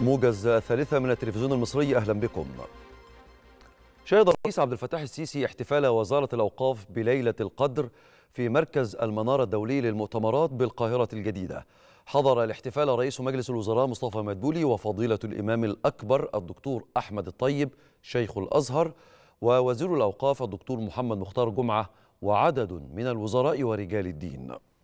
موجز ثالثة من التلفزيون المصري أهلا بكم شهد الرئيس عبد الفتاح السيسي احتفال وزارة الأوقاف بليلة القدر في مركز المنارة الدولي للمؤتمرات بالقاهرة الجديدة حضر الاحتفال رئيس مجلس الوزراء مصطفى مدبولي وفضيلة الإمام الأكبر الدكتور أحمد الطيب شيخ الأزهر ووزير الأوقاف الدكتور محمد مختار جمعة وعدد من الوزراء ورجال الدين